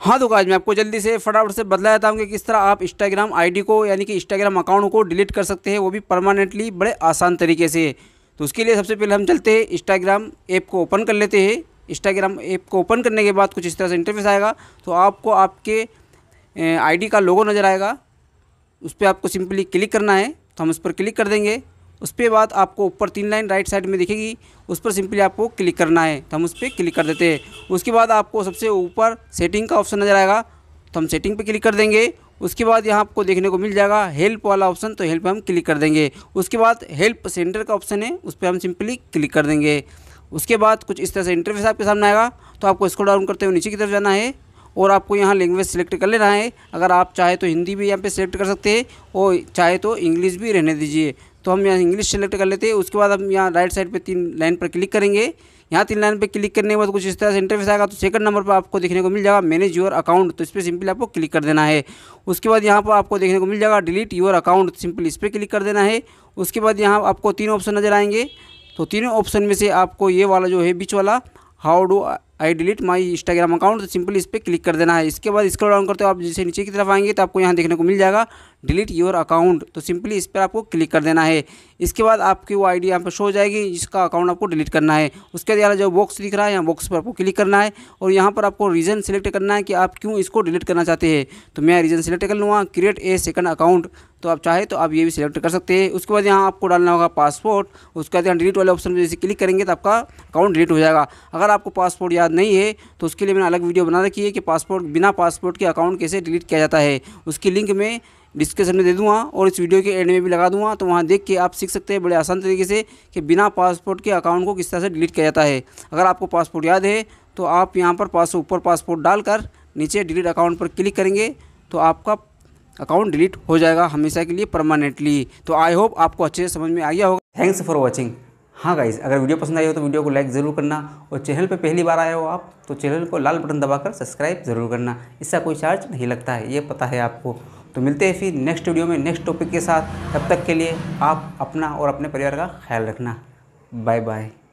हाँ तो आज मैं आपको जल्दी से फटाफट से बदला देता हूँ कि किस तरह आप इंस्टाग्राम आईडी को यानी कि इंस्टाग्राम अकाउंट को डिलीट कर सकते हैं वो भी परमानेंटली बड़े आसान तरीके से तो उसके लिए सबसे पहले हम चलते हैं इंस्टाग्राम ऐप को ओपन कर लेते हैं इंस्टाग्राम ऐप को ओपन करने के बाद कुछ इस तरह से इंटरफेस आएगा तो आपको आपके आई का लोगो नज़र आएगा उस पर आपको सिंपली क्लिक करना है तो हम उस पर क्लिक कर देंगे उसके बाद आपको ऊपर तीन लाइन राइट साइड में दिखेगी उस पर सिंपली आपको क्लिक करना है तो हम उस पर क्लिक कर देते हैं उसके बाद आपको सबसे ऊपर सेटिंग का ऑप्शन नज़र आएगा तो हम सेटिंग पे क्लिक कर देंगे उसके बाद यहाँ आपको देखने को मिल जाएगा हेल्प वाला ऑप्शन तो हेल्प हम क्लिक कर देंगे उसके बाद हेल्प सेंटर का ऑप्शन है उस पर हम सिंपली क्लिक कर देंगे उसके बाद कुछ इस तरह से इंटरफेस आपके सामने आएगा तो आपको इसको डाउन करते हुए नीचे की तरफ जाना है और आपको यहाँ लैंग्वेज सेलेक्ट कर लेना है अगर आप चाहे तो हिंदी भी यहाँ पे सेलेक्ट कर सकते हैं और चाहे तो इंग्लिश भी रहने दीजिए तो हम यहाँ इंग्लिश सेलेक्ट कर लेते हैं उसके बाद हम यहाँ राइट साइड पर तीन लाइन पर क्लिक करेंगे यहाँ तीन लाइन पे क्लिक करने के बाद कुछ इस तरह से इंटरफेस आएगा तो सेकंड नंबर पर आपको देखने को मिल जाएगा मैनेज योर अकाउंट तो इस पर सिंपली आपको क्लिक कर देना है उसके बाद यहाँ पर आपको देखने को मिल जाएगा डिलीट योर अकाउंट सिंपल इस पर क्लिक कर देना है उसके बाद यहाँ आपको तीन ऑप्शन नज़र आएंगे तो तीनों ऑप्शन में से आपको ये वाला जो है बीच वाला how do I delete my Instagram account तो सिंपली इस पर क्लिक कर देना है इसके बाद स्क्रॉल डाउन करते हो आप जैसे नीचे की तरफ आएंगे तो आपको यहाँ देखने को मिल जाएगा डिलीट योर अकाउंट तो सिंपली इस पर आपको क्लिक कर देना है इसके बाद आपकी वो आईडी यहाँ पर शो हो जाएगी जिसका अकाउंट आपको डिलीट करना है उसके बाद यहाँ जो बॉक्स दिख रहा है यहाँ बॉक्स पर आपको क्लिक करना है और यहाँ पर आपको रीज़न सेलेक्ट करना है कि आप क्यों इसको डिलीट करना चाहते हैं तो मैं रीज़न सेलेक्ट कर लूँगा क्रिएट ए सेकंड अकाउंट तो आप चाहे तो आप ये भी सिलेक्ट कर सकते हैं उसके बाद यहाँ आपको डालना होगा पासपोर्ट उसके बाद यहाँ डिलीट वाले ऑप्शन पर जैसे क्लिक करेंगे तो आपका अकाउंट डिलीट हो जाएगा अगर आपको पासपोर्ट या याद नहीं है तो उसके लिए मैंने अलग वीडियो बना रखी है कि पासपोर्ट बिना पासपोर्ट के अकाउंट कैसे डिलीट किया जाता है उसकी लिंक में डिस्क्रिप्शन में दे दूँगा और इस वीडियो के एंड में भी लगा दूँगा तो वहाँ देख के आप सीख सकते हैं बड़े आसान तरीके से कि बिना पासपोर्ट के अकाउंट को किस तरह से डिलीट किया जाता है अगर आपको पासपोर्ट याद है तो आप यहाँ पर पास ऊपर पासपोर्ट डालकर नीचे डिलीट अकाउंट पर क्लिक करेंगे तो आपका अकाउंट डिलीट हो जाएगा हमेशा के लिए परमानेंटली तो आई होप आपको अच्छे से समझ में आ गया होगा थैंक्स फॉर वॉचिंग हाँ गाइज अगर वीडियो पसंद आई हो तो वीडियो को लाइक ज़रूर करना और चैनल पर पहली बार आए हो आप तो चैनल को लाल बटन दबाकर सब्सक्राइब ज़रूर करना इसका कोई चार्ज नहीं लगता है ये पता है आपको तो मिलते हैं फिर नेक्स्ट वीडियो में नेक्स्ट टॉपिक के साथ तब तक के लिए आप अपना और अपने परिवार का ख्याल रखना बाय बाय